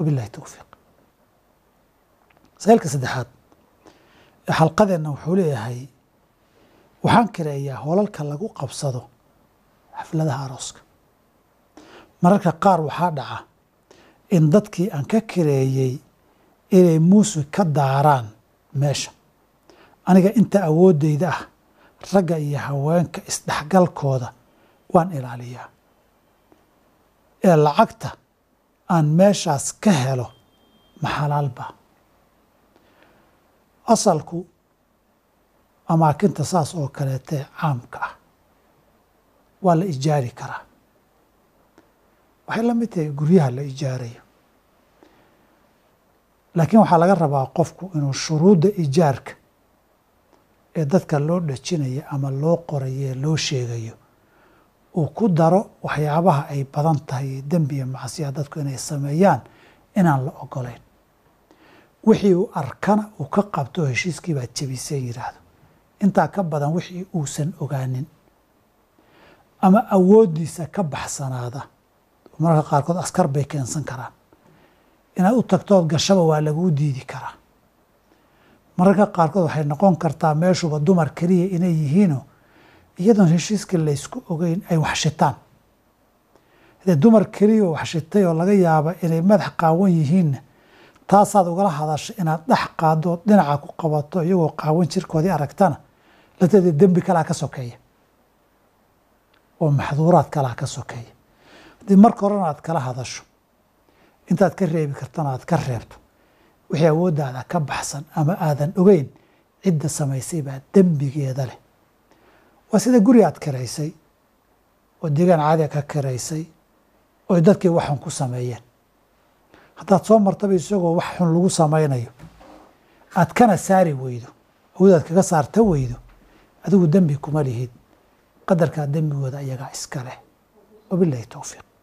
wabilahi towfiiq sagaelka saddexaad xalqadeenna wuxuu leeyahay waxaan kireeyaa hoolalka lagu qabsado xafladaha arooska mararka qaar waxaa dhaca in dadkii aan ka kareeyey inay muusig ka daaraan meesha aniga inta awooddayda ah ragga iyo haweenka isdhexgalkooda waan ilaaliyaa ee lacagta aan meeshaas ka helo maxalaalba asalku amaakinta saas oo kaleete caamka ah waa la ijaari karaa waxay la mid tahay guryaha la ijaarayo laakiin waxaa laga rabaa qofku inuu shuruudda ijaarka ee dadka loo dhajinaya ama loo qorayo ee loo sheegayo uu ku daro waxyaabaha ay badan tahay dembi iyo macsiya dadku inay sameeyaan inaan la ogolayn wixii uu arkana uu ka qabto heshiiskii baa jebiseen yidhaahdo intaa ka badan wixii uusan ogaanin ama awooddiisa ka baxsanaada mararka qaarkood askar bay keensan karaan inaad u tagtood gashaba waa laguu diidi karaa mararka qaarkood waxay noqon kartaa meeshuba dumar keliya inay yihiino iyadoon heshiiska laysku ogeyn ay wax shitaan dee dumar keliya oo wax shitay oo laga yaaba inay madax qaawan yihiinna taasaad ugala hadasha inaad dhex qaado dhinaca ku qabato iyagoo qaawan jirkoodii aragtana lafteeda dembi kalaa ka sokeeya oo maxduuraad kalaa ka sokeeya haddii marka horena aad kala hadasho intaad ka reebi kartana aad ka reebto wixii awooddaada ka baxsan ama aadan ogeyn cidda samaysay baa dembigeeda leh waa sida guri aad kiraysay oo deegaan caadiga ah ka kiraysay oy dadkii wax xun ku sameeyeen haddaad soo martaba isagoo wax xun lagu samaynayo aad kana saari weydo awoodaad kaga saarta weydo adigu dembi kuma lihid qadarkaa dembigooda ayagaa iska leh wabilahi towfiiq